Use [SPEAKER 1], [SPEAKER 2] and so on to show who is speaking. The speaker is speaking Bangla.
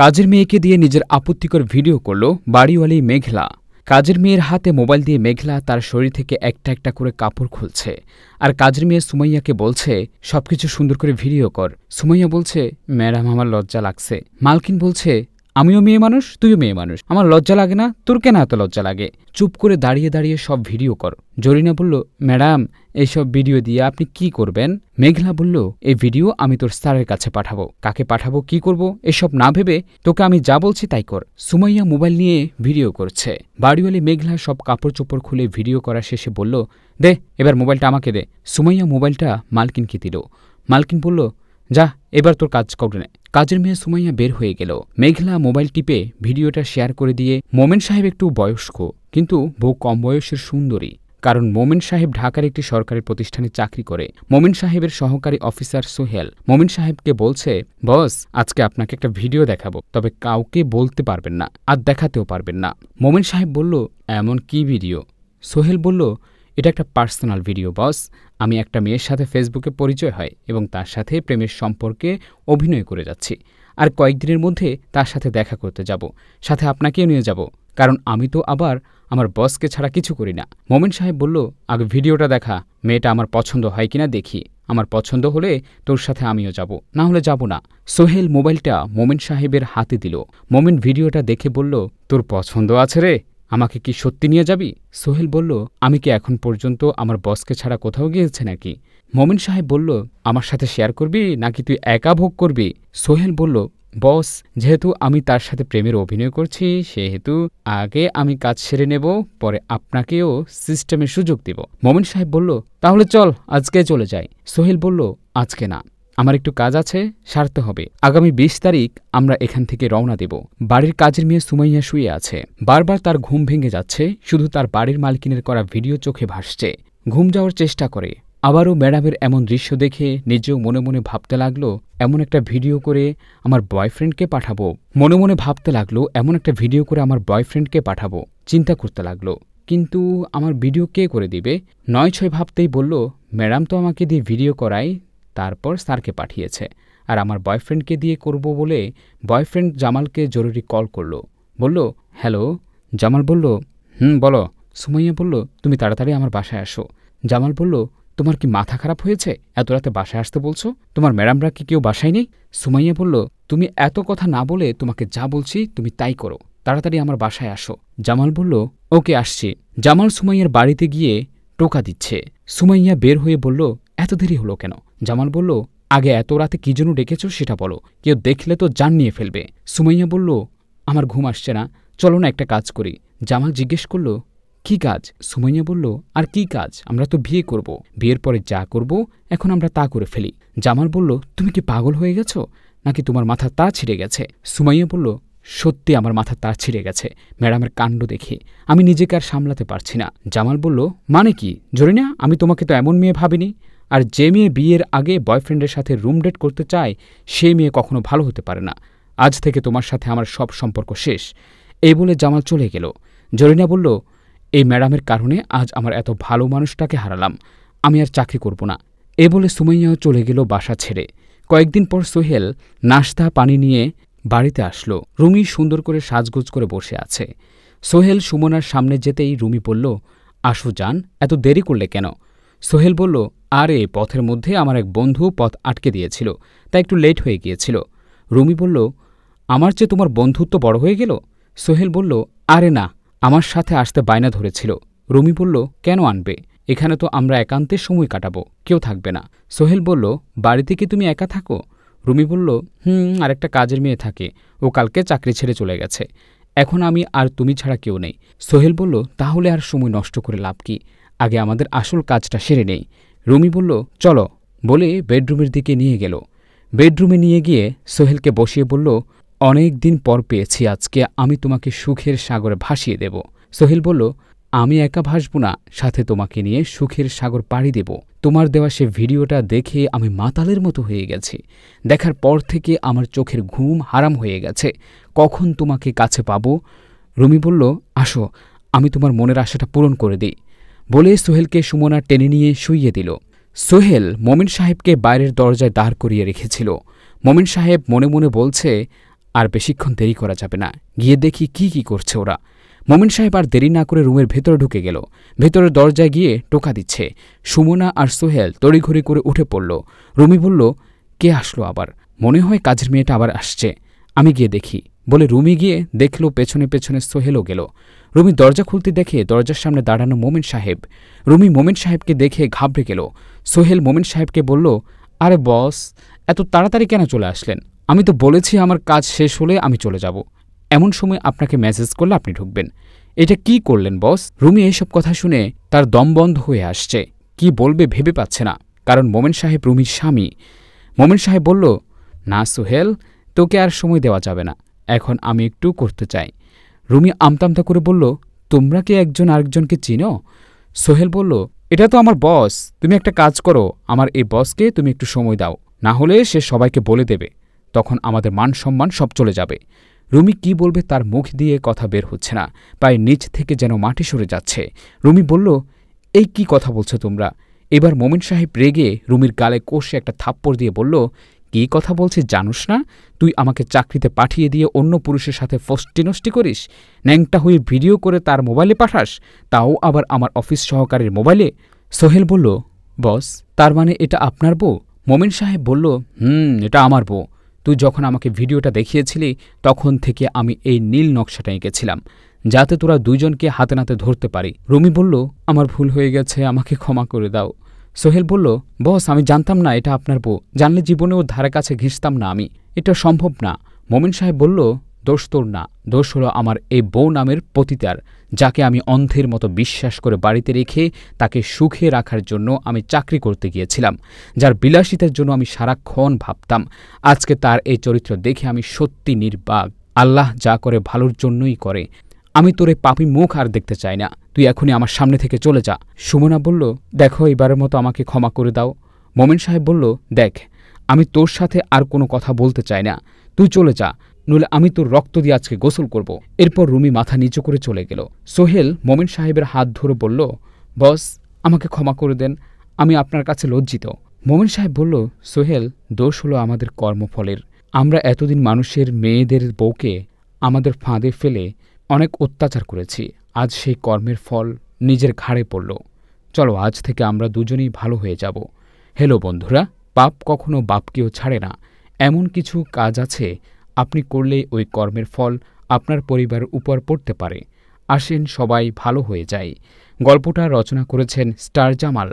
[SPEAKER 1] কাজের মেয়েকে দিয়ে নিজের আপত্তিকর ভিডিও করল বাড়িওয়ালি মেঘলা কাজের মেয়ের হাতে মোবাইল দিয়ে মেঘলা তার শরীর থেকে একটা একটা করে কাপড় খুলছে আর কাজের মেয়ে সুমাইয়াকে বলছে সবকিছু সুন্দর করে ভিডিও কর সুমাইয়া বলছে ম্যাডাম আমার লজ্জা লাগছে মালকিন বলছে আমিও মেয়ে মানুষ তুইও মেয়ে মানুষ আমার লজ্জা লাগে না তোর কেন এত লজ্জা লাগে চুপ করে দাঁড়িয়ে দাঁড়িয়ে সব ভিডিও কর জরিনা বলল ম্যাডাম এইসব ভিডিও দিয়ে আপনি কি করবেন মেঘলা বলল এই ভিডিও আমি তোর স্যারের কাছে পাঠাবো কাকে পাঠাবো কি করব এসব না ভেবে তোকে আমি যা বলছি তাই কর সুমাইয়া মোবাইল নিয়ে ভিডিও করছে বাড়িওয়ালি মেঘলা সব কাপড় চোপড় খুলে ভিডিও করা শেষে বলল দে এবার মোবাইলটা আমাকে দে সুমাইয়া মোবাইলটা মালকিনকে দিল মালকিন বলল যা এবার তোর কাজ করে কাজের মেয়ে সুমাইয়া বের হয়ে গেল মেঘলা মোবাইল টিপে ভিডিওটা শেয়ার করে দিয়ে মোমেন সাহেব একটু বয়স্ক কিন্তু বউ কম বয়সের সুন্দরী কারণ মোমেন সাহেব ঢাকার একটি সরকারি প্রতিষ্ঠানে চাকরি করে মোমেন সাহেবের সহকারী অফিসার সোহেল মোমেন সাহেবকে বলছে বস আজকে আপনাকে একটা ভিডিও দেখাবো তবে কাউকে বলতে পারবেন না আর দেখাতেও পারবেন না মোমেন সাহেব বলল এমন কি ভিডিও সোহেল বলল এটা একটা পার্সোনাল ভিডিও বস আমি একটা মেয়ের সাথে ফেসবুকে পরিচয় হয় এবং তার সাথে প্রেমের সম্পর্কে অভিনয় করে যাচ্ছি আর কয়েকদিনের মধ্যে তার সাথে দেখা করতে যাব সাথে আপনাকেও নিয়ে যাব কারণ আমি তো আবার আমার বসকে ছাড়া কিছু করি না মোমেন সাহেব বলল আগে ভিডিওটা দেখা মেয়েটা আমার পছন্দ হয় কিনা দেখি আমার পছন্দ হলে তোর সাথে আমিও যাব না হলে যাব না সোহেল মোবাইলটা মোমেন সাহেবের হাতে দিল মোমেন ভিডিওটা দেখে বলল তোর পছন্দ আছে রে আমাকে কি সত্যি নিয়ে যাবি সোহেল বলল আমি কি এখন পর্যন্ত আমার বসকে ছাড়া কোথাও গিয়েছে নাকি মমিন সাহেব বলল আমার সাথে শেয়ার করবি নাকি তুই একা ভোগ করবি সোহেল বলল বস যেহেতু আমি তার সাথে প্রেমের অভিনয় করছি সেহেতু আগে আমি কাজ সেরে নেব পরে আপনাকেও সিস্টেমের সুযোগ দিব মমিন সাহেব বলল তাহলে চল আজকে চলে যাই সোহেল বলল আজকে না আমার একটু কাজ আছে সারতে হবে আগামী বিশ তারিখ আমরা এখান থেকে রওনা দেব বাড়ির কাজের মেয়ে সুমাইয়া শুয়ে আছে বারবার তার ঘুম ভেঙে যাচ্ছে শুধু তার বাড়ির মালকিনের করা ভিডিও চোখে ভাসছে ঘুম যাওয়ার চেষ্টা করে আবারও ম্যাডামের এমন দৃশ্য দেখে নিজেও মনে মনে ভাবতে লাগলো এমন একটা ভিডিও করে আমার বয়ফ্রেন্ডকে পাঠাবো মনে মনে ভাবতে লাগলো এমন একটা ভিডিও করে আমার বয়ফ্রেন্ডকে পাঠাবো চিন্তা করতে লাগলো কিন্তু আমার ভিডিও কে করে দিবে নয় ছয় ভাবতেই বলল ম্যাডাম তো আমাকে দিয়ে ভিডিও করায় তারপর স্যারকে পাঠিয়েছে আর আমার বয়ফ্রেন্ডকে দিয়ে করব বলে বয়ফ্রেন্ড জামালকে জরুরি কল করলো বলল হ্যালো জামাল বলল হুম বলো সুমাইয়া বলল তুমি তাড়াতাড়ি আমার বাসায় আসো জামাল বলল তোমার কি মাথা খারাপ হয়েছে এত রাতে বাসায় আসতে বলছো তোমার ম্যাডামরা কি কেউ বাসায় নেই সুমাইয়া বলল তুমি এত কথা না বলে তোমাকে যা বলছি তুমি তাই করো তাড়াতাড়ি আমার বাসায় আসো জামাল বলল ওকে আসছি জামাল সুমাইয়ার বাড়িতে গিয়ে টোকা দিচ্ছে সুমাইয়া বের হয়ে বলল এত দেরি হলো কেন জামাল বলল আগে এত রাতে কী জন্য ডেকেছ সেটা বলো কেউ দেখলে তো যান নিয়ে ফেলবে সুমাইয়া বলল আমার ঘুম আসছে না চলো না একটা কাজ করি জামাল জিজ্ঞেস করল কি কাজ সুমাইয়া বলল আর কি কাজ আমরা তো বিয়ে করব বিয়ের পরে যা করব এখন আমরা তা করে ফেলি জামাল বলল তুমি কি পাগল হয়ে গেছো নাকি তোমার মাথা তা ছিঁড়ে গেছে সুমাইয়া বলল সত্যি আমার মাথা তা ছিঁড়ে গেছে ম্যাডামের কাণ্ড দেখে আমি নিজেকে আর সামলাতে পারছি না জামাল বলল মানে কি জরিনা আমি তোমাকে তো এমন মেয়ে ভাবিনি আর যে মেয়ে বিয়ের আগে বয়ফ্রেন্ডের সাথে রুম ডেট করতে চায় সে মেয়ে কখনো ভালো হতে পারে না আজ থেকে তোমার সাথে আমার সব সম্পর্ক শেষ এই বলে জামাল চলে গেল জরিনা বলল এই ম্যাডামের কারণে আজ আমার এত ভালো মানুষটাকে হারালাম আমি আর চাকরি করব না এ বলে সুমাইয়াও চলে গেল বাসা ছেড়ে কয়েকদিন পর সোহেল নাস্তা পানি নিয়ে বাড়িতে আসলো রুমি সুন্দর করে সাজগোজ করে বসে আছে সোহেল সুমনার সামনে যেতেই রুমি বলল আসো যান এত দেরি করলে কেন সোহেল বলল আরে পথের মধ্যে আমার এক বন্ধু পথ আটকে দিয়েছিল তা একটু লেট হয়ে গিয়েছিল রুমি বলল আমার চেয়ে তোমার বন্ধুত্ব বড় হয়ে গেল সোহেল বলল আরে না আমার সাথে আসতে বায়না ধরেছিল রুমি বলল কেন আনবে এখানে তো আমরা একান্তে সময় কাটাবো কেউ থাকবে না সোহেল বলল বাড়িতে কি তুমি একা থাকো রুমি বলল হুম আরেকটা কাজের মেয়ে থাকে ও কালকে চাকরি ছেড়ে চলে গেছে এখন আমি আর তুমি ছাড়া কেউ নেই সোহেল বলল তাহলে আর সময় নষ্ট করে লাভ কি আগে আমাদের আসল কাজটা সেরে নেই রুমি বলল চলো বলে বেডরুমের দিকে নিয়ে গেল বেডরুমে নিয়ে গিয়ে সোহেলকে বসিয়ে বলল অনেক দিন পর পেয়েছি আজকে আমি তোমাকে সুখের সাগরে ভাসিয়ে দেব সোহেল বলল আমি একা ভাসব না সাথে তোমাকে নিয়ে সুখের সাগর পাড়ি দেব তোমার দেওয়া সে ভিডিওটা দেখে আমি মাতালের মতো হয়ে গেছি দেখার পর থেকে আমার চোখের ঘুম হারাম হয়ে গেছে কখন তোমাকে কাছে পাব রুমি বলল আসো আমি তোমার মনের আশাটা পূরণ করে দিই বলে সোহেলকে সুমনা টেনে নিয়ে শুইয়ে দিল সোহেল মমিন সাহেবকে বাইরের দরজায় দাঁড় করিয়ে রেখেছিল মমিন সাহেব মনে মনে বলছে আর বেশিক্ষণ দেরি করা যাবে না গিয়ে দেখি কি কি করছে ওরা মমিন সাহেব আর দেরি না করে রুমের ভেতরে ঢুকে গেল ভেতরের দরজায় গিয়ে টোকা দিচ্ছে সুমনা আর সোহেল তড়িঘড়ি করে উঠে পড়ল রুমি বলল কে আসলো আবার মনে হয় কাজের মেয়েটা আবার আসছে আমি গিয়ে দেখি বলে রুমি গিয়ে দেখল পেছনে পেছনে সোহেলও গেল রুমি দরজা খুলতে দেখে দরজার সামনে দাঁড়ানো মোমেন সাহেব রুমি মোমেন সাহেবকে দেখে ঘাবড়ে গেল সোহেল মোমেন সাহেবকে বলল আরে বস এত তাড়াতাড়ি কেন চলে আসলেন আমি তো বলেছি আমার কাজ শেষ হলে আমি চলে যাব এমন সময় আপনাকে মেসেজ করলে আপনি ঢুকবেন এটা কি করলেন বস রুমি এইসব কথা শুনে তার দম বন্ধ হয়ে আসছে কি বলবে ভেবে পাচ্ছে না কারণ মোমেন সাহেব রুমির স্বামী মোমেন সাহেব বলল না সোহেল তোকে আর সময় দেওয়া যাবে না এখন আমি একটু করতে চাই রুমি আমতামতা করে বলল তোমরা কি একজন আরেকজনকে চিনো সোহেল বলল এটা তো আমার বস তুমি একটা কাজ করো আমার এই বসকে তুমি একটু সময় দাও না হলে সে সবাইকে বলে দেবে তখন আমাদের মান সম্মান সব চলে যাবে রুমি কি বলবে তার মুখ দিয়ে কথা বের হচ্ছে না পায়ে নিচ থেকে যেন মাটি সরে যাচ্ছে রুমি বলল এই কি কথা বলছো তোমরা এবার মোমেন সাহেব রেগে রুমির গালে কষে একটা থাপ্পড় দিয়ে বলল কি কথা বলছিস জানুস না তুই আমাকে চাকরিতে পাঠিয়ে দিয়ে অন্য পুরুষের সাথে ফষ্টিনষ্টি করিস ন্যাংটা হয়ে ভিডিও করে তার মোবাইলে পাঠাস তাও আবার আমার অফিস সহকারীর মোবাইলে সোহেল বলল বস তার মানে এটা আপনার বউ মোমেন সাহেব বলল হুম এটা আমার বউ তুই যখন আমাকে ভিডিওটা দেখিয়েছিলি তখন থেকে আমি এই নীল নকশাটা এঁকেছিলাম যাতে তোরা দুইজনকে হাতে নাতে ধরতে পারি রুমি বলল আমার ভুল হয়ে গেছে আমাকে ক্ষমা করে দাও সোহেল বলল বস আমি জানতাম না এটা আপনার বউ জানলে জীবনে ও ধারে কাছে ঘিসতাম না আমি এটা সম্ভব না মমিন সাহেব বলল দোষ তোর না দোষ হলো আমার এই বউ নামের পতিতার যাকে আমি অন্ধের মতো বিশ্বাস করে বাড়িতে রেখে তাকে সুখে রাখার জন্য আমি চাকরি করতে গিয়েছিলাম যার বিলাসিতার জন্য আমি সারাক্ষণ ভাবতাম আজকে তার এই চরিত্র দেখে আমি সত্যি নির্বাক আল্লাহ যা করে ভালোর জন্যই করে আমি তোর এই পাপি মুখ আর দেখতে চাই না তুই এখনই আমার সামনে থেকে চলে যা সুমনা বলল দেখো এবারের মতো আমাকে ক্ষমা করে দাও মোমেন সাহেব বলল দেখ আমি তোর সাথে আর কোনো কথা বলতে চাই না তুই চলে যা নইলে আমি তোর রক্ত দিয়ে আজকে গোসল করব। এরপর রুমি মাথা নিচু করে চলে গেল সোহেল মোমেন সাহেবের হাত ধরে বলল বস আমাকে ক্ষমা করে দেন আমি আপনার কাছে লজ্জিত মোমেন সাহেব বলল সোহেল দোষ হলো আমাদের কর্মফলের আমরা এতদিন মানুষের মেয়েদের বউকে আমাদের ফাঁদে ফেলে অনেক অত্যাচার করেছি আজ সেই কর্মের ফল নিজের ঘাড়ে পড়ল চলো আজ থেকে আমরা দুজনেই ভালো হয়ে যাব হ্যালো বন্ধুরা পাপ কখনো বাপকেও ছাড়ে না এমন কিছু কাজ আছে আপনি করলে ওই কর্মের ফল আপনার পরিবার উপর পড়তে পারে আসেন সবাই ভালো হয়ে যায় গল্পটা রচনা করেছেন স্টার জামাল